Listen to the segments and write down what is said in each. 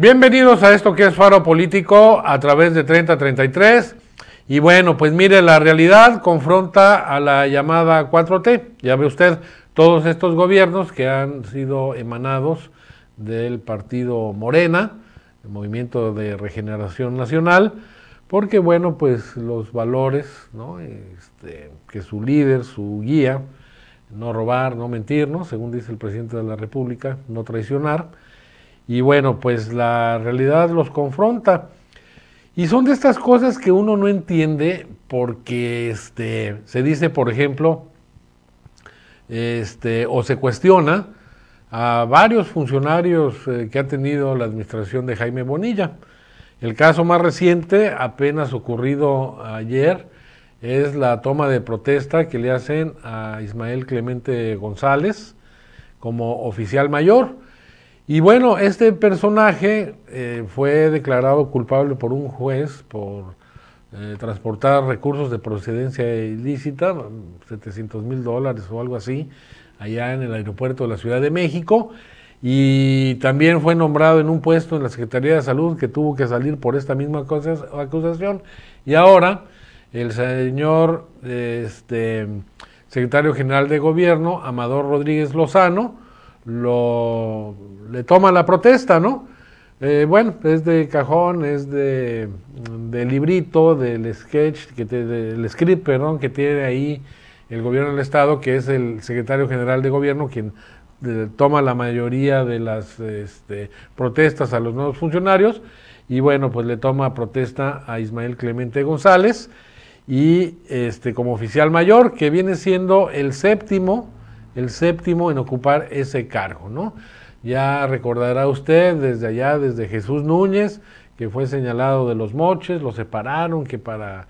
Bienvenidos a esto que es Faro Político a través de 3033. Y bueno, pues mire, la realidad confronta a la llamada 4T. Ya ve usted todos estos gobiernos que han sido emanados del partido Morena, el Movimiento de Regeneración Nacional, porque bueno, pues los valores este, que su líder, su guía, no robar, no mentir, ¿no? según dice el presidente de la República, no traicionar, y bueno, pues la realidad los confronta. Y son de estas cosas que uno no entiende porque este, se dice, por ejemplo, este, o se cuestiona a varios funcionarios eh, que ha tenido la administración de Jaime Bonilla. El caso más reciente, apenas ocurrido ayer, es la toma de protesta que le hacen a Ismael Clemente González como oficial mayor. Y bueno, este personaje eh, fue declarado culpable por un juez por eh, transportar recursos de procedencia ilícita, 700 mil dólares o algo así, allá en el aeropuerto de la Ciudad de México. Y también fue nombrado en un puesto en la Secretaría de Salud que tuvo que salir por esta misma acusación. Y ahora el señor este, secretario general de gobierno, Amador Rodríguez Lozano, lo, le toma la protesta, ¿no? Eh, bueno, es de cajón, es de, librito, del sketch, que del script, perdón, que tiene ahí el gobierno del Estado, que es el secretario general de gobierno quien eh, toma la mayoría de las este, protestas a los nuevos funcionarios. Y bueno, pues le toma protesta a Ismael Clemente González y este como oficial mayor, que viene siendo el séptimo el séptimo en ocupar ese cargo, ¿no? Ya recordará usted desde allá, desde Jesús Núñez, que fue señalado de los moches, lo separaron, que para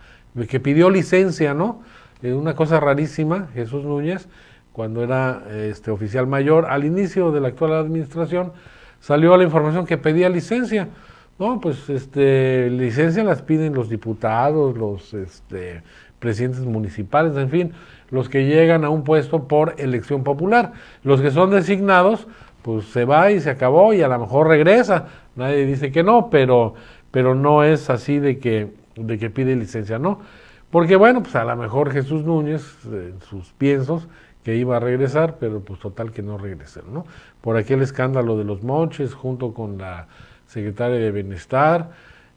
que pidió licencia, ¿no? Eh, una cosa rarísima, Jesús Núñez, cuando era este oficial mayor, al inicio de la actual administración, salió la información que pedía licencia. No, pues este, licencia las piden los diputados, los este, presidentes municipales, en fin, los que llegan a un puesto por elección popular. Los que son designados, pues se va y se acabó y a lo mejor regresa. Nadie dice que no, pero, pero no es así de que, de que pide licencia, ¿no? Porque bueno, pues a lo mejor Jesús Núñez, eh, en sus piensos, que iba a regresar, pero pues total que no regresó, ¿no? Por aquel escándalo de los moches junto con la secretaria de Bienestar,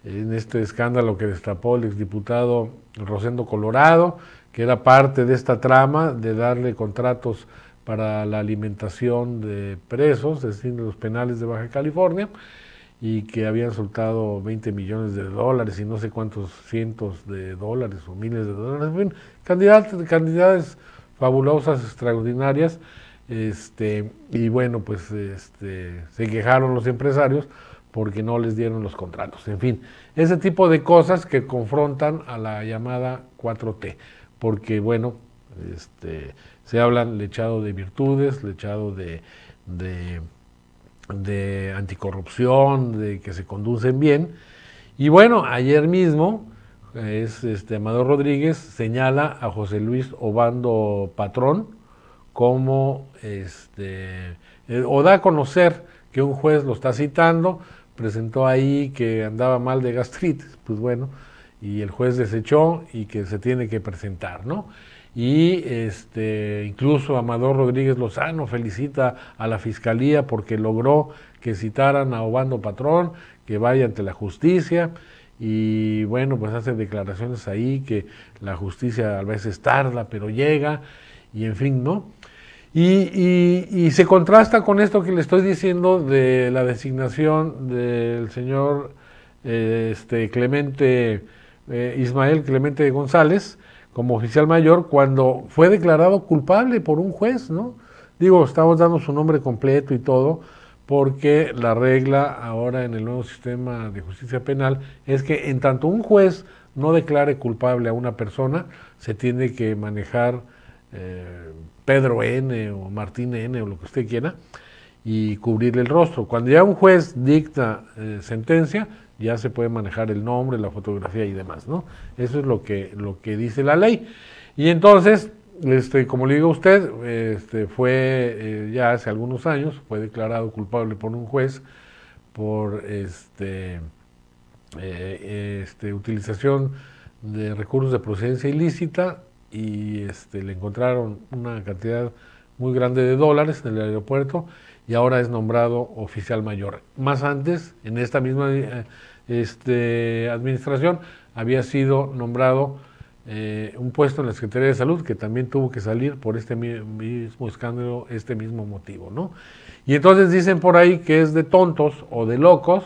en este escándalo que destapó el exdiputado Rosendo Colorado, que era parte de esta trama de darle contratos para la alimentación de presos, es decir, de los penales de Baja California, y que habían soltado 20 millones de dólares y no sé cuántos cientos de dólares o miles de dólares, en fin, cantidades, cantidades fabulosas, extraordinarias, este, y bueno, pues este, se quejaron los empresarios porque no les dieron los contratos. En fin, ese tipo de cosas que confrontan a la llamada 4T, porque bueno, este, se hablan lechado de virtudes, lechado de, anticorrupción, de que se conducen bien. Y bueno, ayer mismo es este Amador Rodríguez señala a José Luis Obando Patrón como este, eh, o da a conocer que un juez lo está citando presentó ahí que andaba mal de gastritis, pues bueno, y el juez desechó y que se tiene que presentar, ¿no? Y este, incluso Amador Rodríguez Lozano felicita a la Fiscalía porque logró que citaran a Obando Patrón, que vaya ante la justicia y bueno, pues hace declaraciones ahí que la justicia a veces tarda, pero llega, y en fin, ¿no? Y, se contrasta con esto que le estoy diciendo de la designación del señor eh, este, Clemente eh, Ismael Clemente González como oficial mayor cuando fue declarado culpable por un juez, ¿no? Digo, estamos dando su nombre completo y todo, porque la regla ahora en el nuevo sistema de justicia penal es que en tanto un juez no declare culpable a una persona, se tiene que manejar eh, Pedro N o Martín N o lo que usted quiera, y cubrirle el rostro. Cuando ya un juez dicta eh, sentencia, ya se puede manejar el nombre, la fotografía y demás, ¿no? Eso es lo que, lo que dice la ley. Y entonces, este, como le digo a usted, este, fue eh, ya hace algunos años, fue declarado culpable por un juez por este, este utilización de recursos de procedencia ilícita y este, le encontraron una cantidad muy grande de dólares en el aeropuerto y ahora es nombrado oficial mayor. Más antes, en esta misma eh, este, administración, había sido nombrado eh, un puesto en la Secretaría de Salud que también tuvo que salir por este mismo escándalo, este mismo motivo, ¿no? Y entonces dicen por ahí que es de tontos o de locos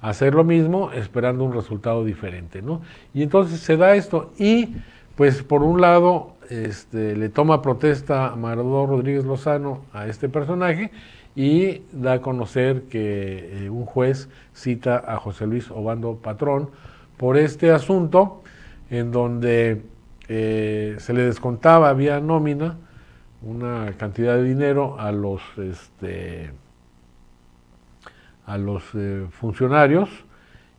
hacer lo mismo esperando un resultado diferente, ¿no? Y entonces se da esto y pues por un lado este, le toma protesta a Maradó Rodríguez Lozano a este personaje y da a conocer que eh, un juez cita a José Luis Obando Patrón por este asunto en donde eh, se le descontaba vía nómina una cantidad de dinero a los este, a los eh, funcionarios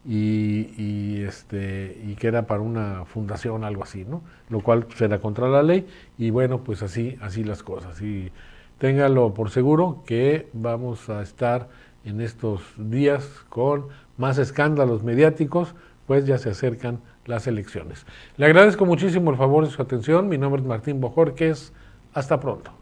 y, y, este, y que era para una fundación, algo así, ¿no? Lo cual será contra la ley y bueno, pues así, así las cosas. Y téngalo por seguro que vamos a estar en estos días con más escándalos mediáticos, pues ya se acercan las elecciones. Le agradezco muchísimo el favor de su atención. Mi nombre es Martín Bojorquez. Hasta pronto.